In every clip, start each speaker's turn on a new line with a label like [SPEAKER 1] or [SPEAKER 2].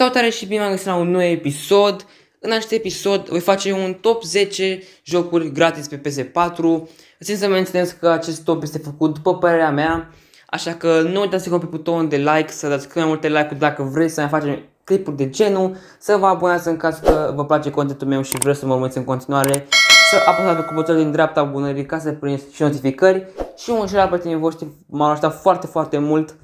[SPEAKER 1] Salutare și bine am găsit la un nou episod. În acest episod voi face un top 10 jocuri gratis pe PS4. Țin să menționez că acest top este făcut după părerea mea, așa că nu uitați să pe butonul de like, să dați cât mai multe like-uri dacă vreți să mai facem clipuri de genul, să vă abonați în caz că vă place contentul meu și vreți să mă urmăriți în continuare, să apăsați pe butonul din dreapta abonării ca să primiți și notificări și un share la prietenii voștri m a ajutat foarte, foarte mult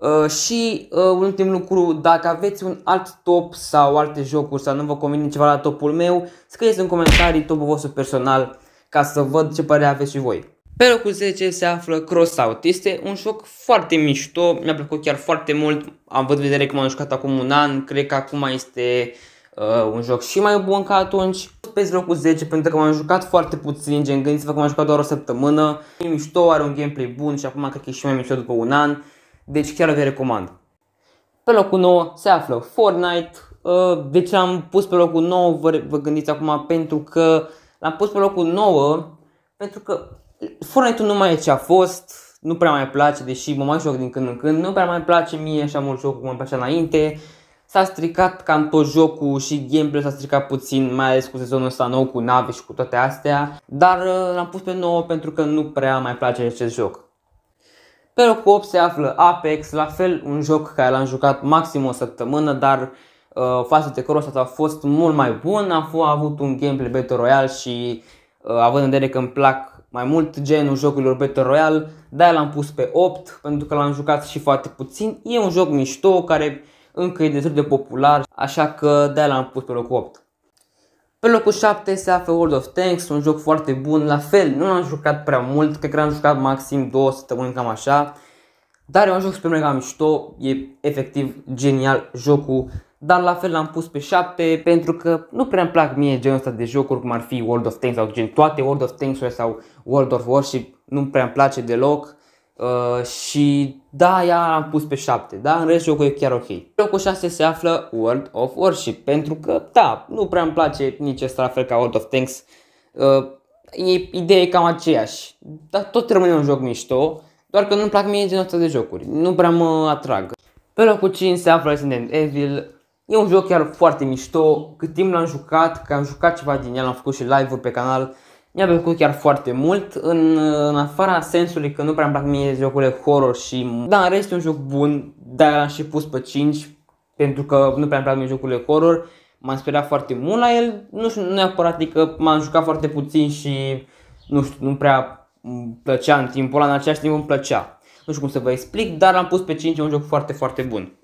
[SPEAKER 1] Uh, și uh, un ultim lucru, dacă aveți un alt top sau alte jocuri sau nu vă convine ceva la topul meu, scrieți în comentarii topul vostru personal ca să văd ce părere aveți și voi. Pe locul 10 se află Crossout. Este un joc foarte mișto, mi-a plăcut chiar foarte mult. Am văzut vedere cum am jucat acum un an, cred că acum este uh, un joc și mai bun ca atunci. Pe locul 10 pentru că m-am jucat foarte puțin, gen gândiți-vă că m-am jucat doar o săptămână. E mișto, are un gameplay bun și acum cred că e și mai mișto după un an deci chiar vă recomand. Pe locul 9 se află Fortnite. Uh, de ce am pus pe locul 9 vă, vă gândiți acum pentru că l-am pus pe locul 9 pentru că Fortnite-ul nu mai e ce a fost, nu prea mai place, deși mă mai joc din când în când, nu prea mai place mie așa mult jocul cum îmi place înainte. S-a stricat cam tot jocul și gameplay s-a stricat puțin, mai ales cu sezonul ăsta nou, cu nave și cu toate astea, dar uh, l-am pus pe 9 pentru că nu prea mai place acest joc. Pe locul 8 se află Apex, la fel un joc care l-am jucat maxim o săptămână, dar uh, față de Corosat a fost mult mai bun, a, fost, a avut un gameplay Battle Royale și uh, având în vedere că îmi plac mai mult genul jocurilor Battle Royale, de l-am pus pe 8 pentru că l-am jucat și foarte puțin. E un joc mișto care încă e destul de popular, așa că de l-am pus pe locul 8. Pe locul 7 se află World of Tanks, un joc foarte bun, la fel, nu l-am jucat prea mult, cred că am jucat maxim 2 săptămâni cam așa, dar e un joc super mega mișto, e efectiv genial jocul, dar la fel l-am pus pe 7 pentru că nu prea îmi plac mie genul ăsta de jocuri cum ar fi World of Tanks sau gen toate World of Tanks sau World of Warship, nu prea îmi place deloc. Uh, și da, ea am pus pe 7, da, în rest jocul e chiar ok. Locul 6 se află World of Warship, pentru că, da, nu prea îmi place nici ăsta la fel ca World of Tanks. Uh, e, ideea e cam aceeași, dar tot rămâne un joc mișto, doar că nu-mi plac mie genul ăsta de jocuri, nu prea mă atrag. Pe locul 5 se află Resident Evil, e un joc chiar foarte mișto, cât timp l-am jucat, că am jucat ceva din el, am făcut și live-uri pe canal, mi-a plăcut chiar foarte mult, în, în afara sensului că nu prea îmi plac mie jocurile horror și... Da, în rest e un joc bun, dar l-am și pus pe 5 pentru că nu prea îmi plac mie jocurile horror. M-am speriat foarte mult la el, nu știu nu neapărat, adică m-am jucat foarte puțin și nu știu, nu prea plăcea în timpul ăla, în același timp îmi plăcea. Nu știu cum să vă explic, dar l-am pus pe 5, e un joc foarte, foarte bun.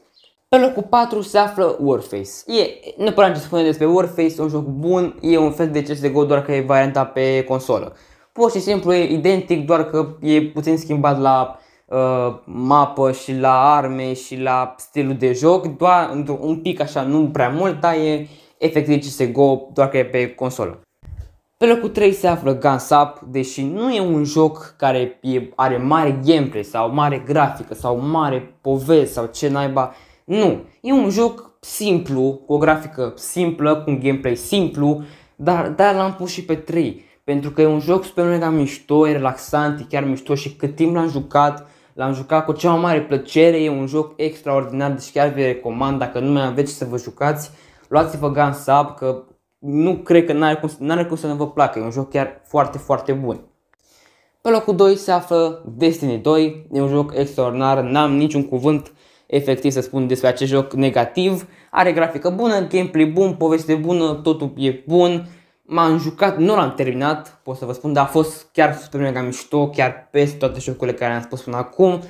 [SPEAKER 1] Pe locul 4 se află Warface. E, nu prea am ce spune despre Warface, un joc bun, e un fel de CSGO doar că e varianta pe consolă. Pur și simplu e identic, doar că e puțin schimbat la uh, mapă și la arme și la stilul de joc, doar un pic așa, nu prea mult, dar e efectiv CSGO, doar că e pe consolă. Pe locul 3 se află Guns Up, deși nu e un joc care e, are mare gameplay sau mare grafică sau mare poveste sau ce naiba, nu, e un joc simplu, cu o grafică simplă, cu un gameplay simplu, dar de l-am pus și pe 3. Pentru că e un joc super mega mișto, e relaxant, e chiar mișto și cât timp l-am jucat, l-am jucat cu cea mai mare plăcere, e un joc extraordinar, deci chiar vi recomand, dacă nu mai aveți să vă jucați, luați-vă Gun Sub, că nu cred că n-are cum, n-are cum să nu vă placă, e un joc chiar foarte, foarte bun. Pe locul 2 se află Destiny 2, e un joc extraordinar, n-am niciun cuvânt efectiv să spun despre acest joc negativ. Are grafică bună, gameplay bun, poveste bună, totul e bun. M-am jucat, nu l-am terminat, pot să vă spun, dar a fost chiar super mega mișto, chiar peste toate jocurile care am spus până acum.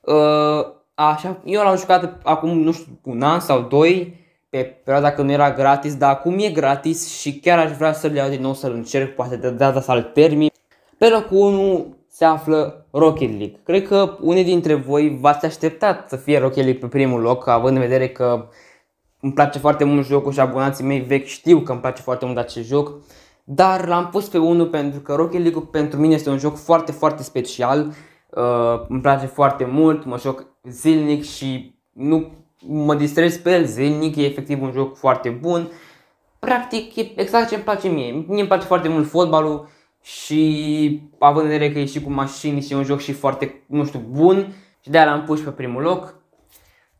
[SPEAKER 1] Uh, așa, eu l-am jucat acum, nu știu, un an sau doi, pe perioada când nu era gratis, dar acum e gratis și chiar aș vrea să-l iau din nou să-l încerc, poate de data să-l termin. Pe locul 1 se află Rocket League. Cred că unii dintre voi v-ați așteptat să fie Rocket League pe primul loc, având în vedere că îmi place foarte mult jocul și abonații mei vechi știu că îmi place foarte mult acest joc, dar l-am pus pe unul pentru că Rocket League pentru mine este un joc foarte, foarte special. Uh, îmi place foarte mult, mă joc zilnic și nu mă distrez pe el zilnic, e efectiv un joc foarte bun. Practic, e exact ce îmi place mie. Mie îmi place foarte mult fotbalul, și având în vedere că e și cu mașini și e un joc și foarte, nu știu, bun și de-aia l-am pus pe primul loc.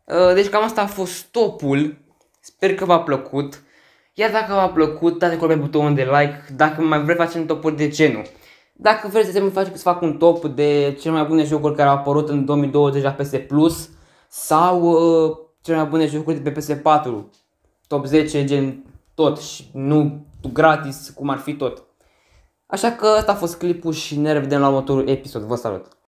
[SPEAKER 1] Uh, deci cam asta a fost topul. Sper că v-a plăcut. Iar dacă v-a plăcut, dați acolo pe butonul de like. Dacă mai vreți, facem topuri de genul. Dacă vreți să, fac, să fac un top de cele mai bune jocuri care au apărut în 2020 la PS Plus sau uh, cele mai bune jocuri de pe PS4, top 10, gen tot și nu gratis, cum ar fi tot. Așa că ăsta a fost clipul și ne revedem la următorul episod. Vă salut!